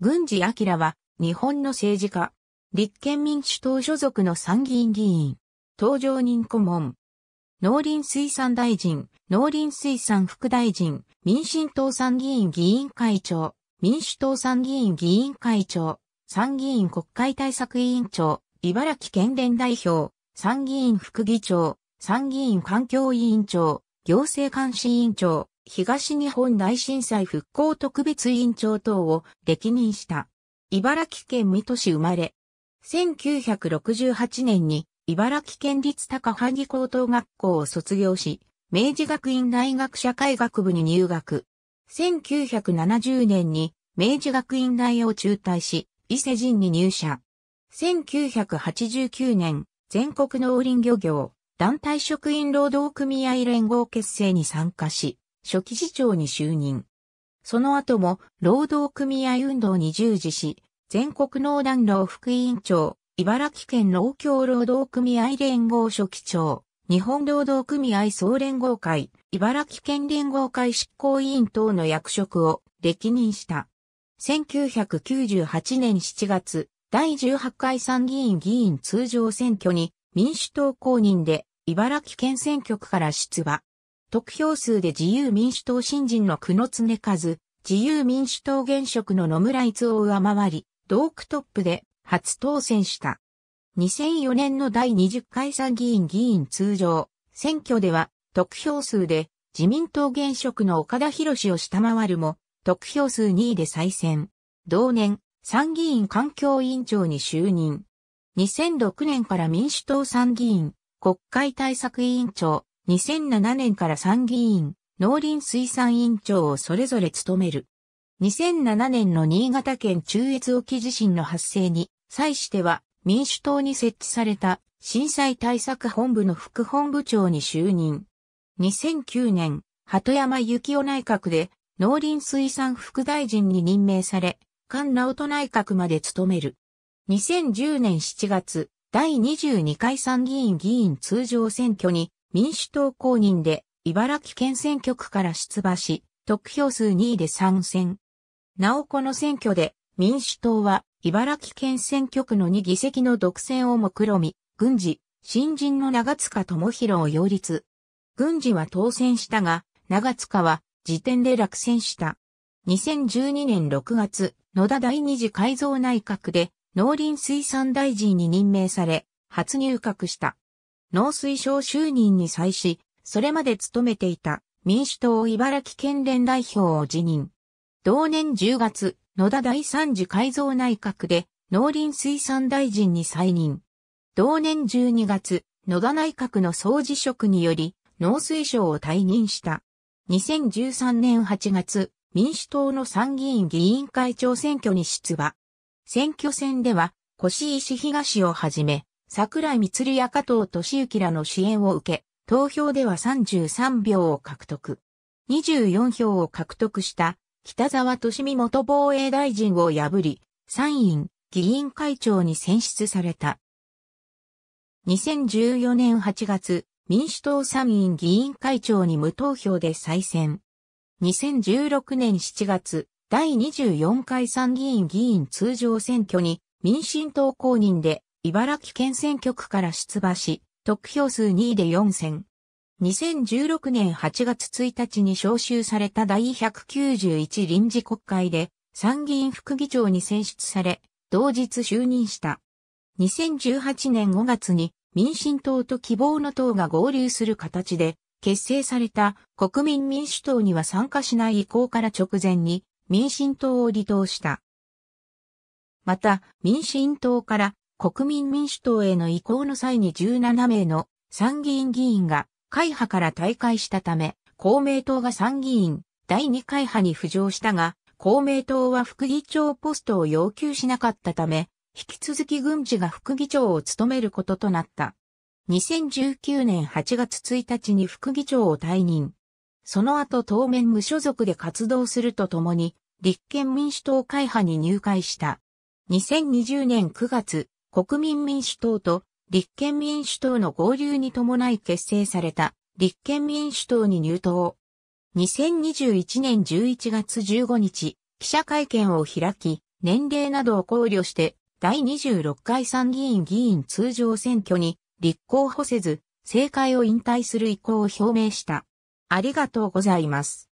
郡司明は、日本の政治家。立憲民主党所属の参議院議員。登場人顧問。農林水産大臣、農林水産副大臣、民進党参議院議員会長、民主党参議院議員会長、参議院国会対策委員長、茨城県連代表、参議院副議長、参議院環境委員長、行政監視委員長、東日本大震災復興特別委員長等を歴任した。茨城県水戸市生まれ。1968年に茨城県立高萩高等学校を卒業し、明治学院大学社会学部に入学。1970年に明治学院大を中退し、伊勢神に入社。1989年、全国農林漁業、団体職員労働組合連合結成に参加し、初期市長に就任。その後も労働組合運動に従事し、全国農団労副委員長、茨城県農協労働組合連合書記長、日本労働組合総連合会、茨城県連合会執行委員等の役職を歴任した。1998年7月、第18回参議院議員通常選挙に民主党公認で茨城県選挙区から出馬。得票数で自由民主党新人の久野恒和、自由民主党現職の野村逸夫を上回り、同区トップで初当選した。2004年の第20回参議院議員通常選挙では得票数で自民党現職の岡田博士を下回るも得票数2位で再選。同年参議院環境委員長に就任。2006年から民主党参議院国会対策委員長、2007年から参議院、農林水産委員長をそれぞれ務める。2007年の新潟県中越沖地震の発生に、際しては民主党に設置された震災対策本部の副本部長に就任。2009年、鳩山幸男内閣で農林水産副大臣に任命され、菅直人内閣まで務める。2010年7月、第22回参議院議員通常選挙に民主党公認で、茨城県選挙区から出馬し、得票数2位で参戦。なおこの選挙で、民主党は、茨城県選挙区の2議席の独占を目論み、軍事、新人の長塚智弘を擁立。軍事は当選したが、長塚は、時点で落選した。2012年6月、野田第二次改造内閣で、農林水産大臣に任命され、初入閣した。農水省就任に際し、それまで務めていた民主党茨城県連代表を辞任。同年10月、野田第三次改造内閣で農林水産大臣に再任。同年12月、野田内閣の総辞職により、農水省を退任した。2013年8月、民主党の参議院議員会長選挙に出馬。選挙戦では、越石東をはじめ、桜井光や加藤俊之らの支援を受け、投票では33票を獲得。24票を獲得した北沢俊美元防衛大臣を破り、参院、議員会長に選出された。2014年8月、民主党参院議員会長に無投票で再選。2016年7月、第24回参議院議員通常選挙に民進党公認で茨城県選挙区から出馬し、得票数2位で4選。2016年8月1日に召集された第191臨時国会で参議院副議長に選出され、同日就任した。2018年5月に民進党と希望の党が合流する形で結成された国民民主党には参加しない意向から直前に民進党を離党した。また、民進党から国民民主党への移行の際に17名の参議院議員が会派から退会したため、公明党が参議院第2会派に浮上したが、公明党は副議長ポストを要求しなかったため、引き続き軍事が副議長を務めることとなった。2019年8月1日に副議長を退任。その後当面無所属で活動するとともに、立憲民主党会派に入会した。2020年9月、国民民主党と立憲民主党の合流に伴い結成された立憲民主党に入党。2021年11月15日、記者会見を開き、年齢などを考慮して第26回参議院議員通常選挙に立候補せず、政界を引退する意向を表明した。ありがとうございます。